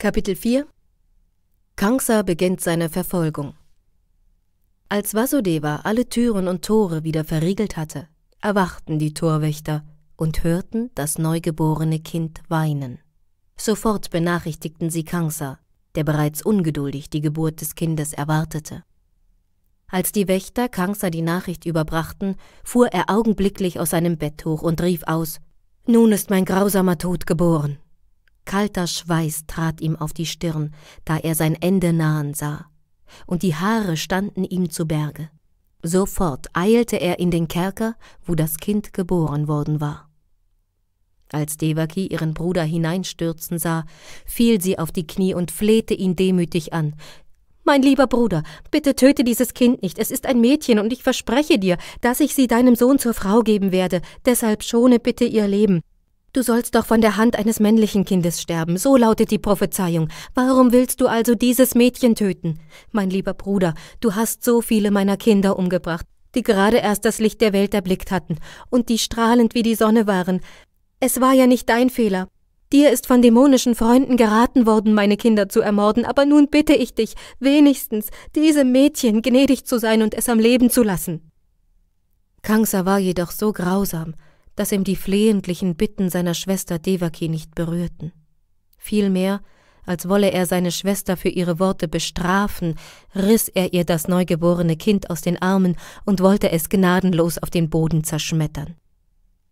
Kapitel 4 Kangsa beginnt seine Verfolgung. Als Vasudeva alle Türen und Tore wieder verriegelt hatte, erwachten die Torwächter und hörten das neugeborene Kind weinen. Sofort benachrichtigten sie Kangsa, der bereits ungeduldig die Geburt des Kindes erwartete. Als die Wächter Kangsa die Nachricht überbrachten, fuhr er augenblicklich aus seinem Bett hoch und rief aus Nun ist mein grausamer Tod geboren. Kalter Schweiß trat ihm auf die Stirn, da er sein Ende nahen sah, und die Haare standen ihm zu Berge. Sofort eilte er in den Kerker, wo das Kind geboren worden war. Als Devaki ihren Bruder hineinstürzen sah, fiel sie auf die Knie und flehte ihn demütig an. Mein lieber Bruder, bitte töte dieses Kind nicht, es ist ein Mädchen, und ich verspreche dir, dass ich sie deinem Sohn zur Frau geben werde, deshalb schone bitte ihr Leben. Du sollst doch von der Hand eines männlichen Kindes sterben, so lautet die Prophezeiung. Warum willst du also dieses Mädchen töten? Mein lieber Bruder, du hast so viele meiner Kinder umgebracht, die gerade erst das Licht der Welt erblickt hatten und die strahlend wie die Sonne waren. Es war ja nicht dein Fehler. Dir ist von dämonischen Freunden geraten worden, meine Kinder zu ermorden, aber nun bitte ich dich, wenigstens diesem Mädchen gnädig zu sein und es am Leben zu lassen. Kangsa war jedoch so grausam, dass ihm die flehentlichen Bitten seiner Schwester Devaki nicht berührten. Vielmehr, als wolle er seine Schwester für ihre Worte bestrafen, riss er ihr das neugeborene Kind aus den Armen und wollte es gnadenlos auf den Boden zerschmettern.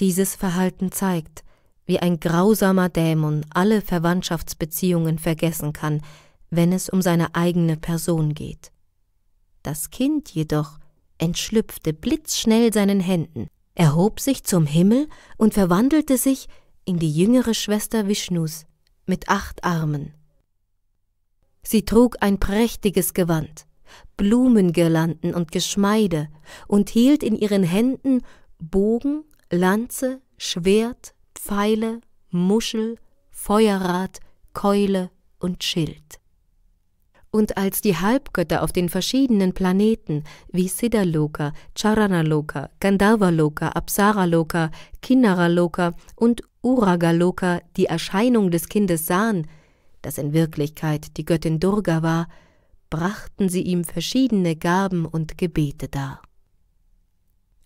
Dieses Verhalten zeigt, wie ein grausamer Dämon alle Verwandtschaftsbeziehungen vergessen kann, wenn es um seine eigene Person geht. Das Kind jedoch entschlüpfte blitzschnell seinen Händen, erhob sich zum Himmel und verwandelte sich in die jüngere Schwester Vishnus mit acht Armen. Sie trug ein prächtiges Gewand, Blumengirlanden und Geschmeide und hielt in ihren Händen Bogen, Lanze, Schwert, Pfeile, Muschel, Feuerrad, Keule und Schild. Und als die Halbgötter auf den verschiedenen Planeten wie Siddhaloka, Charanaloka, Gandharvaloka, Apsaraloka, Kinnaraloka und Uragaloka die Erscheinung des Kindes sahen, das in Wirklichkeit die Göttin Durga war, brachten sie ihm verschiedene Gaben und Gebete dar.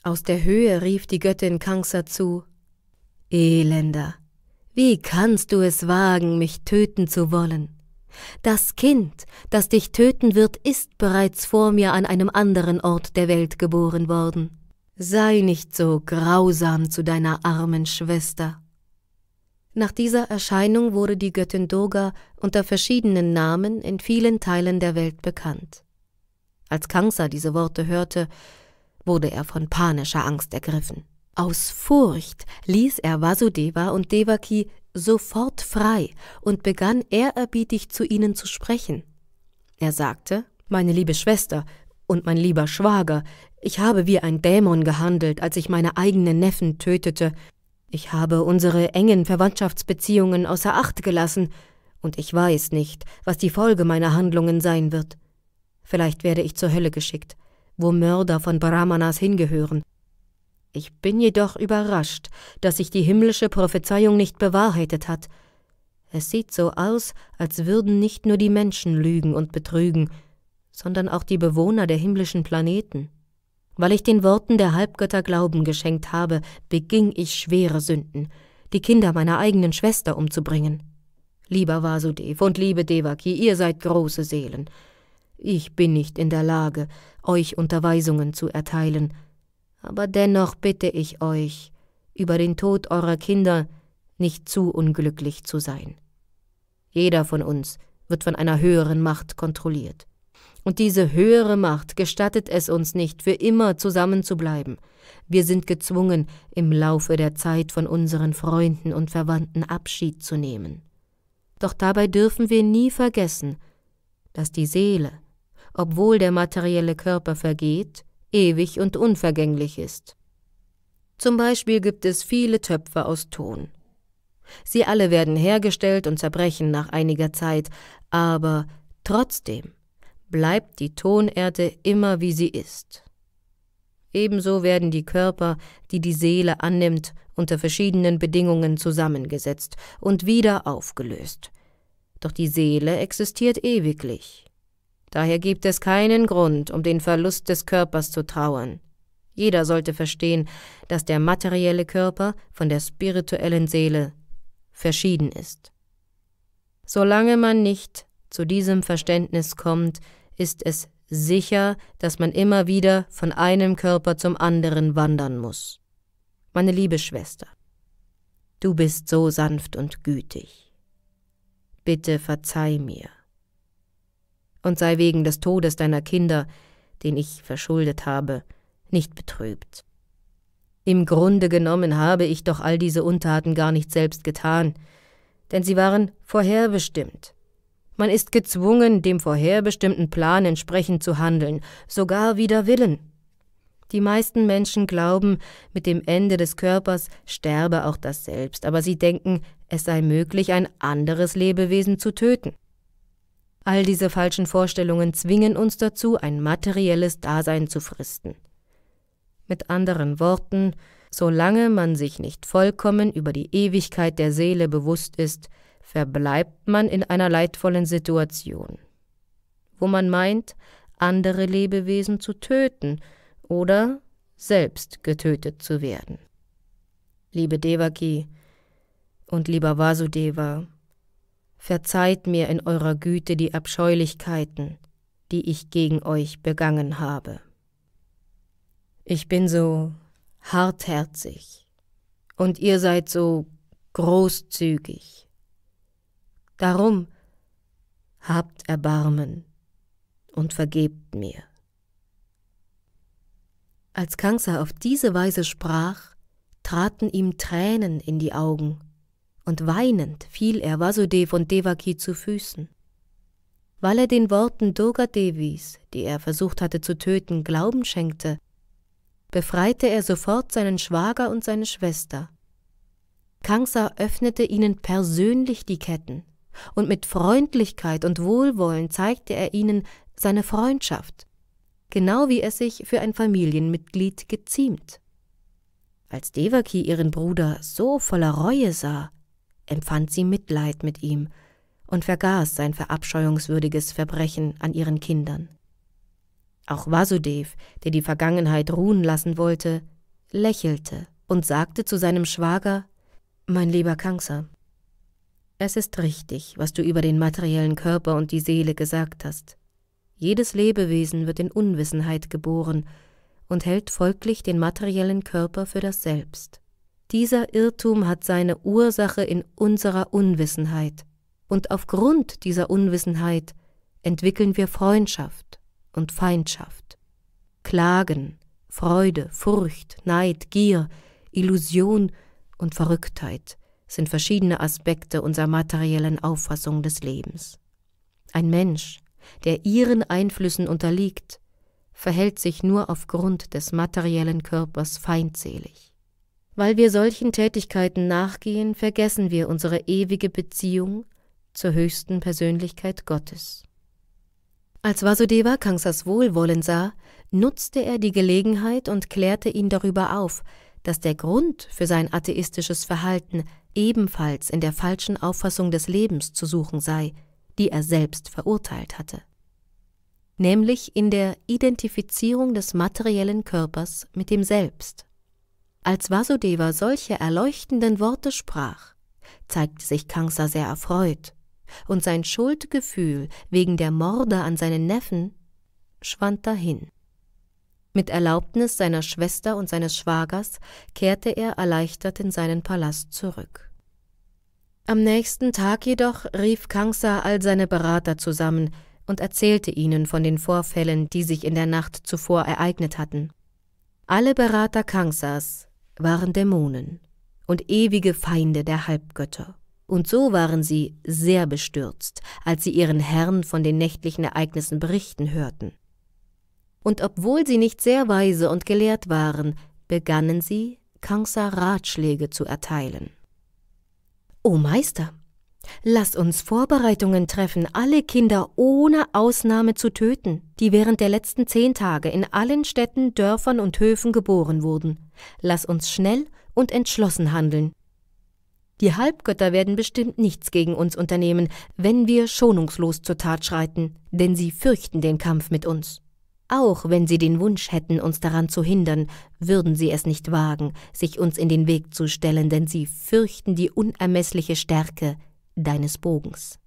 Aus der Höhe rief die Göttin Kangsa zu Elender, wie kannst du es wagen, mich töten zu wollen? Das Kind, das dich töten wird, ist bereits vor mir an einem anderen Ort der Welt geboren worden. Sei nicht so grausam zu deiner armen Schwester. Nach dieser Erscheinung wurde die Göttin Doga unter verschiedenen Namen in vielen Teilen der Welt bekannt. Als Kangsa diese Worte hörte, wurde er von panischer Angst ergriffen. Aus Furcht ließ er Vasudeva und Devaki sofort frei und begann ehrerbietig zu ihnen zu sprechen. Er sagte Meine liebe Schwester und mein lieber Schwager, ich habe wie ein Dämon gehandelt, als ich meine eigenen Neffen tötete. Ich habe unsere engen Verwandtschaftsbeziehungen außer Acht gelassen, und ich weiß nicht, was die Folge meiner Handlungen sein wird. Vielleicht werde ich zur Hölle geschickt, wo Mörder von Brahmanas hingehören, ich bin jedoch überrascht, dass sich die himmlische Prophezeiung nicht bewahrheitet hat. Es sieht so aus, als würden nicht nur die Menschen lügen und betrügen, sondern auch die Bewohner der himmlischen Planeten. Weil ich den Worten der Halbgötter Glauben geschenkt habe, beging ich schwere Sünden, die Kinder meiner eigenen Schwester umzubringen. Lieber Vasudev und liebe Devaki, ihr seid große Seelen. Ich bin nicht in der Lage, euch Unterweisungen zu erteilen, aber dennoch bitte ich euch, über den Tod eurer Kinder nicht zu unglücklich zu sein. Jeder von uns wird von einer höheren Macht kontrolliert. Und diese höhere Macht gestattet es uns nicht, für immer zusammenzubleiben. Wir sind gezwungen, im Laufe der Zeit von unseren Freunden und Verwandten Abschied zu nehmen. Doch dabei dürfen wir nie vergessen, dass die Seele, obwohl der materielle Körper vergeht, ewig und unvergänglich ist. Zum Beispiel gibt es viele Töpfe aus Ton. Sie alle werden hergestellt und zerbrechen nach einiger Zeit, aber trotzdem bleibt die Tonerde immer wie sie ist. Ebenso werden die Körper, die die Seele annimmt, unter verschiedenen Bedingungen zusammengesetzt und wieder aufgelöst. Doch die Seele existiert ewiglich. Daher gibt es keinen Grund, um den Verlust des Körpers zu trauern. Jeder sollte verstehen, dass der materielle Körper von der spirituellen Seele verschieden ist. Solange man nicht zu diesem Verständnis kommt, ist es sicher, dass man immer wieder von einem Körper zum anderen wandern muss. Meine liebe Schwester, du bist so sanft und gütig. Bitte verzeih mir und sei wegen des Todes deiner Kinder, den ich verschuldet habe, nicht betrübt. Im Grunde genommen habe ich doch all diese Untaten gar nicht selbst getan, denn sie waren vorherbestimmt. Man ist gezwungen, dem vorherbestimmten Plan entsprechend zu handeln, sogar wider Willen. Die meisten Menschen glauben, mit dem Ende des Körpers sterbe auch das Selbst, aber sie denken, es sei möglich, ein anderes Lebewesen zu töten. All diese falschen Vorstellungen zwingen uns dazu, ein materielles Dasein zu fristen. Mit anderen Worten, solange man sich nicht vollkommen über die Ewigkeit der Seele bewusst ist, verbleibt man in einer leidvollen Situation, wo man meint, andere Lebewesen zu töten oder selbst getötet zu werden. Liebe Devaki und lieber Vasudeva, Verzeiht mir in eurer Güte die Abscheulichkeiten, die ich gegen euch begangen habe. Ich bin so hartherzig und ihr seid so großzügig. Darum habt Erbarmen und vergebt mir. Als Kansa auf diese Weise sprach, traten ihm Tränen in die Augen und weinend fiel er Vasudev und Devaki zu Füßen. Weil er den Worten Durga Devis, die er versucht hatte zu töten, Glauben schenkte, befreite er sofort seinen Schwager und seine Schwester. Kangsa öffnete ihnen persönlich die Ketten, und mit Freundlichkeit und Wohlwollen zeigte er ihnen seine Freundschaft, genau wie es sich für ein Familienmitglied geziemt. Als Devaki ihren Bruder so voller Reue sah, empfand sie Mitleid mit ihm und vergaß sein verabscheuungswürdiges Verbrechen an ihren Kindern. Auch Vasudev, der die Vergangenheit ruhen lassen wollte, lächelte und sagte zu seinem Schwager Mein lieber Kansa, es ist richtig, was du über den materiellen Körper und die Seele gesagt hast. Jedes Lebewesen wird in Unwissenheit geboren und hält folglich den materiellen Körper für das Selbst. Dieser Irrtum hat seine Ursache in unserer Unwissenheit. Und aufgrund dieser Unwissenheit entwickeln wir Freundschaft und Feindschaft. Klagen, Freude, Furcht, Neid, Gier, Illusion und Verrücktheit sind verschiedene Aspekte unserer materiellen Auffassung des Lebens. Ein Mensch, der ihren Einflüssen unterliegt, verhält sich nur aufgrund des materiellen Körpers feindselig. Weil wir solchen Tätigkeiten nachgehen, vergessen wir unsere ewige Beziehung zur höchsten Persönlichkeit Gottes. Als Vasudeva Kangsas Wohlwollen sah, nutzte er die Gelegenheit und klärte ihn darüber auf, dass der Grund für sein atheistisches Verhalten ebenfalls in der falschen Auffassung des Lebens zu suchen sei, die er selbst verurteilt hatte. Nämlich in der Identifizierung des materiellen Körpers mit dem Selbst. Als Vasudeva solche erleuchtenden Worte sprach, zeigte sich Kansa sehr erfreut, und sein Schuldgefühl wegen der Morde an seinen Neffen schwand dahin. Mit Erlaubnis seiner Schwester und seines Schwagers kehrte er erleichtert in seinen Palast zurück. Am nächsten Tag jedoch rief Kangsa all seine Berater zusammen und erzählte ihnen von den Vorfällen, die sich in der Nacht zuvor ereignet hatten. Alle Berater Kangsas waren Dämonen und ewige Feinde der Halbgötter. Und so waren sie sehr bestürzt, als sie ihren Herrn von den nächtlichen Ereignissen berichten hörten. Und obwohl sie nicht sehr weise und gelehrt waren, begannen sie, Kangsa Ratschläge zu erteilen. O Meister, Lass uns Vorbereitungen treffen, alle Kinder ohne Ausnahme zu töten, die während der letzten zehn Tage in allen Städten, Dörfern und Höfen geboren wurden. Lass uns schnell und entschlossen handeln. Die Halbgötter werden bestimmt nichts gegen uns unternehmen, wenn wir schonungslos zur Tat schreiten, denn sie fürchten den Kampf mit uns. Auch wenn sie den Wunsch hätten, uns daran zu hindern, würden sie es nicht wagen, sich uns in den Weg zu stellen, denn sie fürchten die unermessliche Stärke, deines Bogens.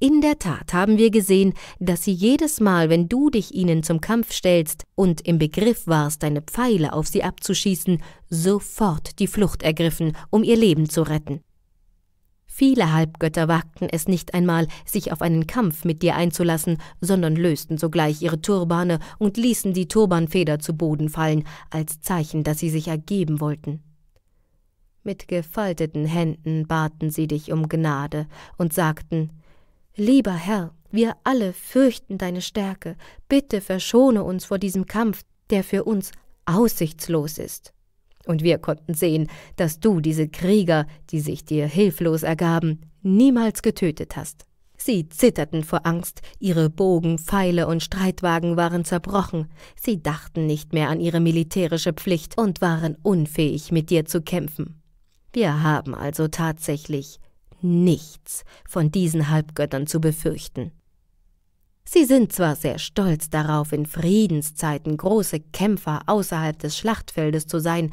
In der Tat haben wir gesehen, dass sie jedes Mal, wenn du dich ihnen zum Kampf stellst und im Begriff warst, deine Pfeile auf sie abzuschießen, sofort die Flucht ergriffen, um ihr Leben zu retten. Viele Halbgötter wagten es nicht einmal, sich auf einen Kampf mit dir einzulassen, sondern lösten sogleich ihre Turbane und ließen die Turbanfeder zu Boden fallen, als Zeichen, dass sie sich ergeben wollten. Mit gefalteten Händen baten sie dich um Gnade und sagten, Lieber Herr, wir alle fürchten deine Stärke, bitte verschone uns vor diesem Kampf, der für uns aussichtslos ist. Und wir konnten sehen, dass du diese Krieger, die sich dir hilflos ergaben, niemals getötet hast. Sie zitterten vor Angst, ihre Bogen, Pfeile und Streitwagen waren zerbrochen, sie dachten nicht mehr an ihre militärische Pflicht und waren unfähig, mit dir zu kämpfen. Wir haben also tatsächlich nichts von diesen Halbgöttern zu befürchten. Sie sind zwar sehr stolz darauf, in Friedenszeiten große Kämpfer außerhalb des Schlachtfeldes zu sein,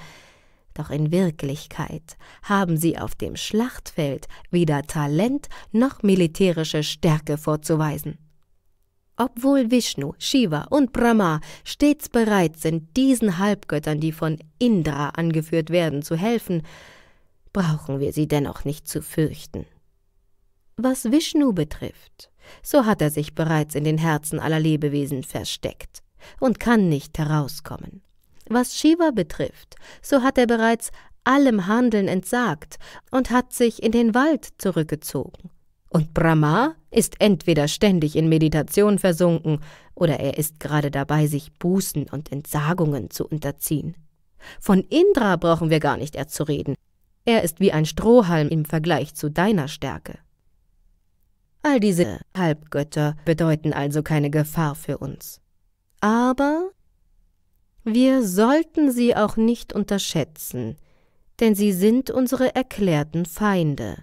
doch in Wirklichkeit haben sie auf dem Schlachtfeld weder Talent noch militärische Stärke vorzuweisen. Obwohl Vishnu, Shiva und Brahma stets bereit sind, diesen Halbgöttern, die von Indra angeführt werden, zu helfen, brauchen wir sie dennoch nicht zu fürchten. Was Vishnu betrifft, so hat er sich bereits in den Herzen aller Lebewesen versteckt und kann nicht herauskommen. Was Shiva betrifft, so hat er bereits allem Handeln entsagt und hat sich in den Wald zurückgezogen. Und Brahma ist entweder ständig in Meditation versunken oder er ist gerade dabei, sich Bußen und Entsagungen zu unterziehen. Von Indra brauchen wir gar nicht erst zu reden. Er ist wie ein Strohhalm im Vergleich zu deiner Stärke. All diese Halbgötter bedeuten also keine Gefahr für uns. Aber wir sollten sie auch nicht unterschätzen, denn sie sind unsere erklärten Feinde.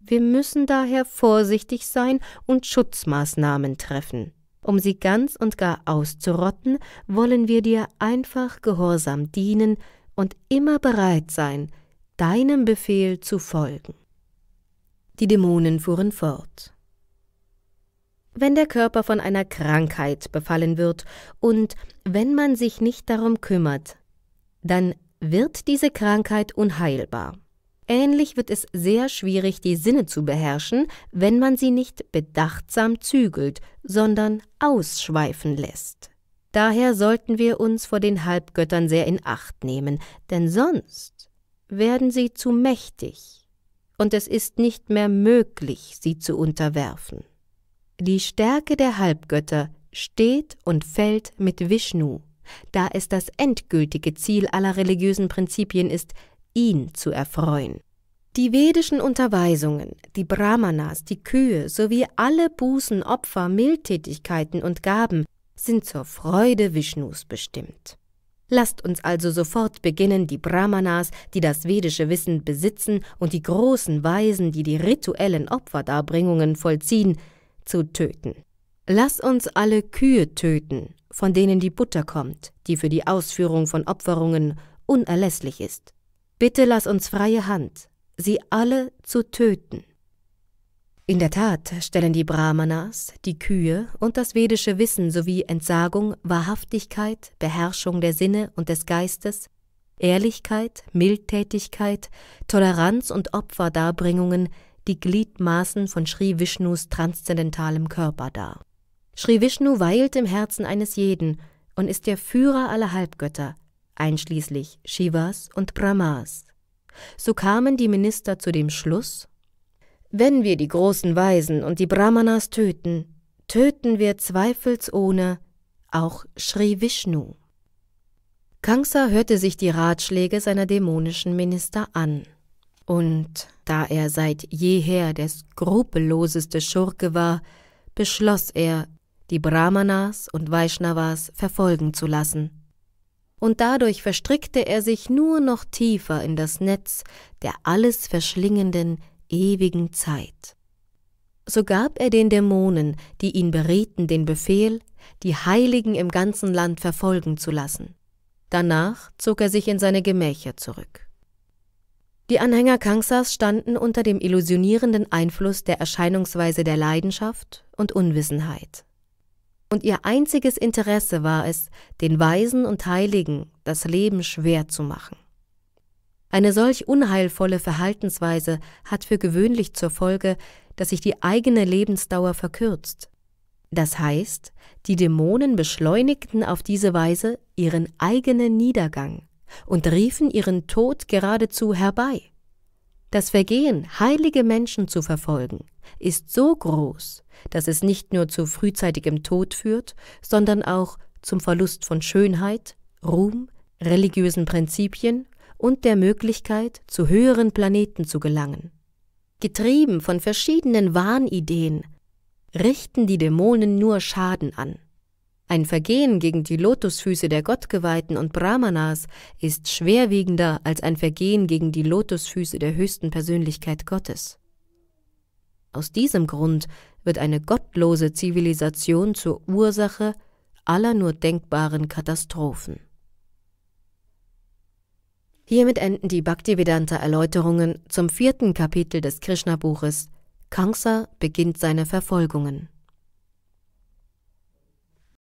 Wir müssen daher vorsichtig sein und Schutzmaßnahmen treffen. Um sie ganz und gar auszurotten, wollen wir dir einfach gehorsam dienen und immer bereit sein, deinem Befehl zu folgen. Die Dämonen fuhren fort. Wenn der Körper von einer Krankheit befallen wird und wenn man sich nicht darum kümmert, dann wird diese Krankheit unheilbar. Ähnlich wird es sehr schwierig, die Sinne zu beherrschen, wenn man sie nicht bedachtsam zügelt, sondern ausschweifen lässt. Daher sollten wir uns vor den Halbgöttern sehr in Acht nehmen, denn sonst werden sie zu mächtig, und es ist nicht mehr möglich, sie zu unterwerfen. Die Stärke der Halbgötter steht und fällt mit Vishnu, da es das endgültige Ziel aller religiösen Prinzipien ist, ihn zu erfreuen. Die vedischen Unterweisungen, die Brahmanas, die Kühe sowie alle Bußen, Opfer, Mildtätigkeiten und Gaben sind zur Freude Vishnus bestimmt. Lasst uns also sofort beginnen, die Brahmanas, die das vedische Wissen besitzen, und die großen Weisen, die die rituellen Opferdarbringungen vollziehen, zu töten. Lass uns alle Kühe töten, von denen die Butter kommt, die für die Ausführung von Opferungen unerlässlich ist. Bitte lass uns freie Hand, sie alle zu töten. In der Tat stellen die Brahmanas, die Kühe und das vedische Wissen sowie Entsagung, Wahrhaftigkeit, Beherrschung der Sinne und des Geistes, Ehrlichkeit, Mildtätigkeit, Toleranz und Opferdarbringungen die Gliedmaßen von Sri Vishnus transzendentalem Körper dar. Sri Vishnu weilt im Herzen eines jeden und ist der Führer aller Halbgötter, einschließlich Shivas und Brahmas. So kamen die Minister zu dem Schluss, wenn wir die großen Weisen und die Brahmanas töten, töten wir zweifelsohne auch Sri Vishnu. Kangsa hörte sich die Ratschläge seiner dämonischen Minister an. Und da er seit jeher der skrupelloseste Schurke war, beschloss er, die Brahmanas und Vaishnavas verfolgen zu lassen. Und dadurch verstrickte er sich nur noch tiefer in das Netz der alles verschlingenden ewigen Zeit. So gab er den Dämonen, die ihn berieten, den Befehl, die Heiligen im ganzen Land verfolgen zu lassen. Danach zog er sich in seine Gemächer zurück. Die Anhänger Kangsas standen unter dem illusionierenden Einfluss der Erscheinungsweise der Leidenschaft und Unwissenheit. Und ihr einziges Interesse war es, den Weisen und Heiligen das Leben schwer zu machen. Eine solch unheilvolle Verhaltensweise hat für gewöhnlich zur Folge, dass sich die eigene Lebensdauer verkürzt. Das heißt, die Dämonen beschleunigten auf diese Weise ihren eigenen Niedergang und riefen ihren Tod geradezu herbei. Das Vergehen, heilige Menschen zu verfolgen, ist so groß, dass es nicht nur zu frühzeitigem Tod führt, sondern auch zum Verlust von Schönheit, Ruhm, religiösen Prinzipien und der Möglichkeit, zu höheren Planeten zu gelangen. Getrieben von verschiedenen Wahnideen richten die Dämonen nur Schaden an. Ein Vergehen gegen die Lotusfüße der Gottgeweihten und Brahmanas ist schwerwiegender als ein Vergehen gegen die Lotusfüße der höchsten Persönlichkeit Gottes. Aus diesem Grund wird eine gottlose Zivilisation zur Ursache aller nur denkbaren Katastrophen. Hiermit enden die Bhaktivedanta-Erläuterungen zum vierten Kapitel des Krishna-Buches. Kangsa beginnt seine Verfolgungen